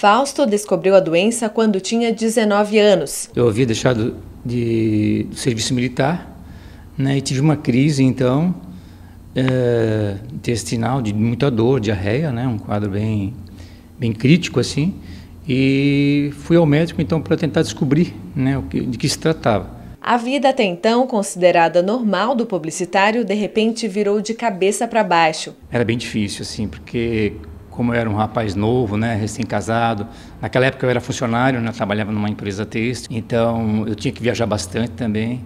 Fausto descobriu a doença quando tinha 19 anos. Eu havia deixado de, serviço militar né, e tive uma crise, então, é, intestinal, de muita dor, diarreia, né, um quadro bem, bem crítico assim. E fui ao médico, então, para tentar descobrir né, de que se tratava. A vida até então considerada normal do publicitário de repente virou de cabeça para baixo. Era bem difícil assim, porque como eu era um rapaz novo, né, recém-casado, naquela época eu era funcionário, né, trabalhava numa empresa têxtil, então eu tinha que viajar bastante também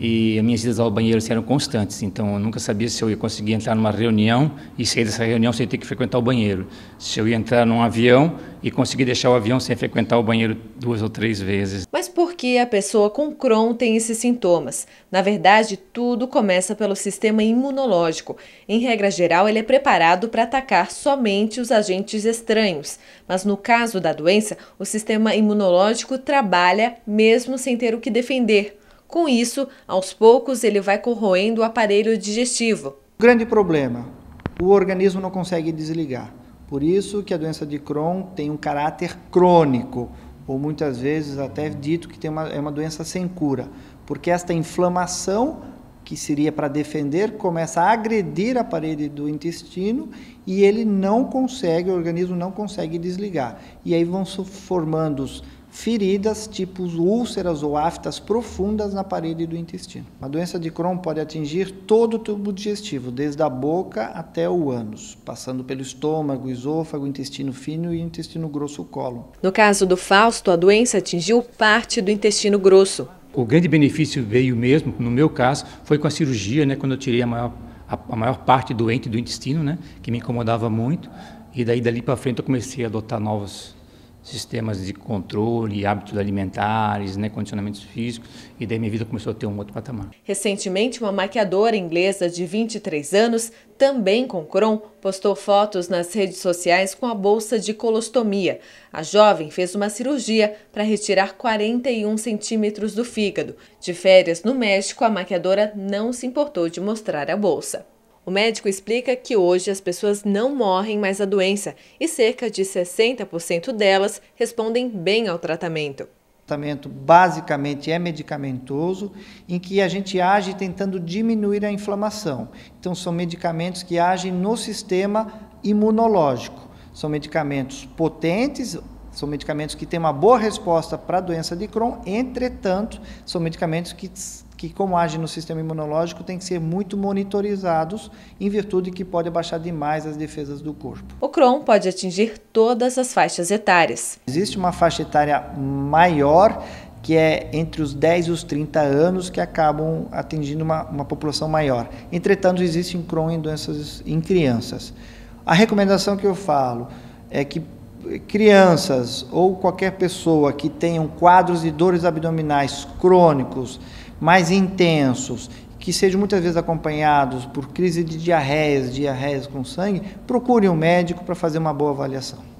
e as minhas idas ao banheiro eram constantes, então eu nunca sabia se eu ia conseguir entrar numa reunião e sair dessa reunião sem ter que frequentar o banheiro, se eu ia entrar num avião e conseguir deixar o avião sem frequentar o banheiro duas ou três vezes. Mas por que a pessoa com Crohn tem esses sintomas? Na verdade, tudo começa pelo sistema imunológico. Em regra geral, ele é preparado para atacar somente os agentes estranhos, mas no caso da doença, o sistema imunológico trabalha mesmo sem ter o que defender. Com isso, aos poucos, ele vai corroendo o aparelho digestivo. Grande problema: o organismo não consegue desligar. Por isso que a doença de Crohn tem um caráter crônico, ou muitas vezes até dito que tem uma, é uma doença sem cura, porque esta inflamação que seria para defender, começa a agredir a parede do intestino e ele não consegue, o organismo não consegue desligar. E aí vão se formando os feridas tipo úlceras ou aftas profundas na parede do intestino. A doença de Crohn pode atingir todo o tubo digestivo, desde a boca até o ânus, passando pelo estômago, esôfago, intestino fino e intestino grosso colo. No caso do Fausto, a doença atingiu parte do intestino grosso. O grande benefício veio mesmo, no meu caso, foi com a cirurgia, né, quando eu tirei a maior, a, a maior parte doente do intestino, né, que me incomodava muito, e daí dali para frente eu comecei a adotar novos sistemas de controle, hábitos alimentares, né, condicionamentos físicos, e daí minha vida começou a ter um outro patamar. Recentemente, uma maquiadora inglesa de 23 anos, também com Crohn, postou fotos nas redes sociais com a bolsa de colostomia. A jovem fez uma cirurgia para retirar 41 centímetros do fígado. De férias no México, a maquiadora não se importou de mostrar a bolsa. O médico explica que hoje as pessoas não morrem mais da doença e cerca de 60% delas respondem bem ao tratamento. O tratamento basicamente é medicamentoso, em que a gente age tentando diminuir a inflamação. Então, são medicamentos que agem no sistema imunológico. São medicamentos potentes, são medicamentos que têm uma boa resposta para a doença de Crohn, entretanto, são medicamentos que que, como age no sistema imunológico, tem que ser muito monitorizados, em virtude que pode abaixar demais as defesas do corpo. O Crohn pode atingir todas as faixas etárias. Existe uma faixa etária maior que é entre os 10 e os 30 anos que acabam atingindo uma, uma população maior. Entretanto, existe Crohn em doenças em crianças. A recomendação que eu falo é que crianças ou qualquer pessoa que tenham quadros de dores abdominais crônicos mais intensos, que sejam muitas vezes acompanhados por crise de diarreias, diarreias com sangue, procure um médico para fazer uma boa avaliação.